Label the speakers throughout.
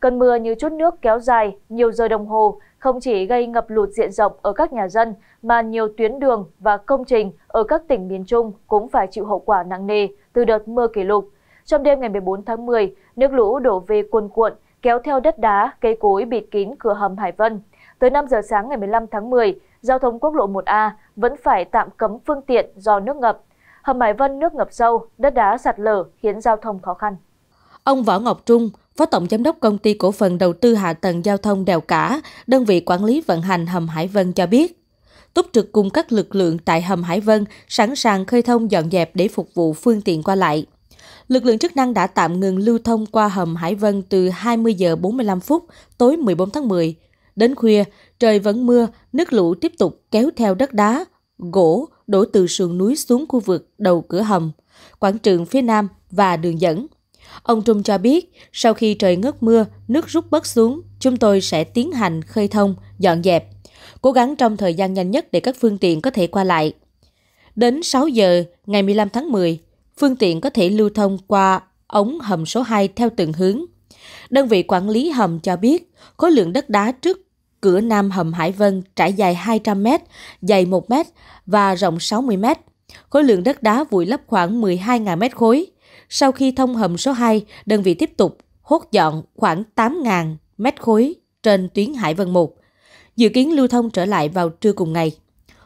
Speaker 1: cơn mưa như chút nước kéo dài nhiều giờ đồng hồ không chỉ gây ngập lụt diện rộng ở các nhà dân mà nhiều tuyến đường và công trình ở các tỉnh miền trung cũng phải chịu hậu quả nặng nề từ đợt mưa kỷ lục. Trong đêm ngày 14 tháng 10, nước lũ đổ về cuồn cuộn, kéo theo đất đá, cây cối bịt kín cửa hầm Hải Vân. Tới 5 giờ sáng ngày 15 tháng 10, giao thông quốc lộ 1A vẫn phải tạm cấm phương tiện do nước ngập. Hầm Hải Vân nước ngập sâu, đất đá sạt lở khiến giao thông khó khăn.
Speaker 2: Ông Võ Ngọc Trung, Phó Tổng Giám đốc Công ty Cổ phần Đầu tư Hạ tầng Giao thông Đèo Cả, đơn vị quản lý vận hành Hầm Hải Vân cho biết. Túc trực cùng các lực lượng tại Hầm Hải Vân sẵn sàng khơi thông dọn dẹp để phục vụ phương tiện qua lại. Lực lượng chức năng đã tạm ngừng lưu thông qua hầm Hải Vân từ 20 giờ 45 phút tối 14 tháng 10. Đến khuya, trời vẫn mưa, nước lũ tiếp tục kéo theo đất đá, gỗ đổ từ sườn núi xuống khu vực đầu cửa hầm, quảng trường phía nam và đường dẫn. Ông Trung cho biết, sau khi trời ngớt mưa, nước rút bớt xuống, chúng tôi sẽ tiến hành khơi thông, dọn dẹp, cố gắng trong thời gian nhanh nhất để các phương tiện có thể qua lại. Đến 6 giờ ngày 15 tháng 10, phương tiện có thể lưu thông qua ống hầm số 2 theo từng hướng. Đơn vị quản lý hầm cho biết, khối lượng đất đá trước cửa nam hầm Hải Vân trải dài 200 m, dày 1 m và rộng 60 m. Khối lượng đất đá vùi lấp khoảng 12.000 m khối. Sau khi thông hầm số 2, đơn vị tiếp tục hốt dọn khoảng 8.000 mét khối trên tuyến Hải Vân 1, dự kiến lưu thông trở lại vào trưa cùng ngày.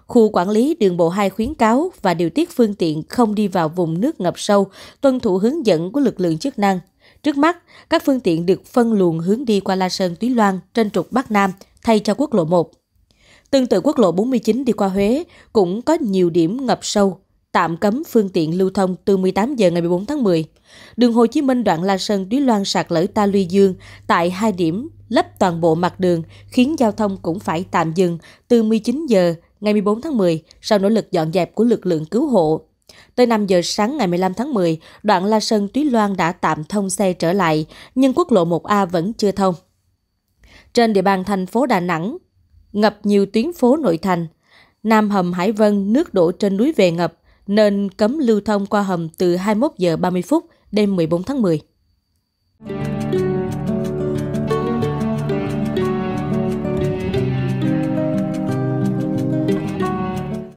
Speaker 2: Khu quản lý đường bộ 2 khuyến cáo và điều tiết phương tiện không đi vào vùng nước ngập sâu, tuân thủ hướng dẫn của lực lượng chức năng. Trước mắt, các phương tiện được phân luồng hướng đi qua La Sơn Túy Loan trên trục Bắc Nam thay cho quốc lộ 1. Tương tự quốc lộ 49 đi qua Huế cũng có nhiều điểm ngập sâu tạm cấm phương tiện lưu thông từ 18 giờ ngày 14 tháng 10. Đường Hồ Chí Minh đoạn La Sơn Túy Loan sạt lở ta luy dương tại hai điểm lấp toàn bộ mặt đường khiến giao thông cũng phải tạm dừng từ 19 giờ ngày 14 tháng 10 sau nỗ lực dọn dẹp của lực lượng cứu hộ. Tới 5 giờ sáng ngày 15 tháng 10, đoạn La Sơn Túy Loan đã tạm thông xe trở lại, nhưng quốc lộ 1A vẫn chưa thông. Trên địa bàn thành phố Đà Nẵng, ngập nhiều tuyến phố nội thành. Nam Hầm Hải Vân nước đổ trên núi về ngập, nên cấm lưu thông qua hầm từ 21 giờ 30 phút đêm 14 tháng 10.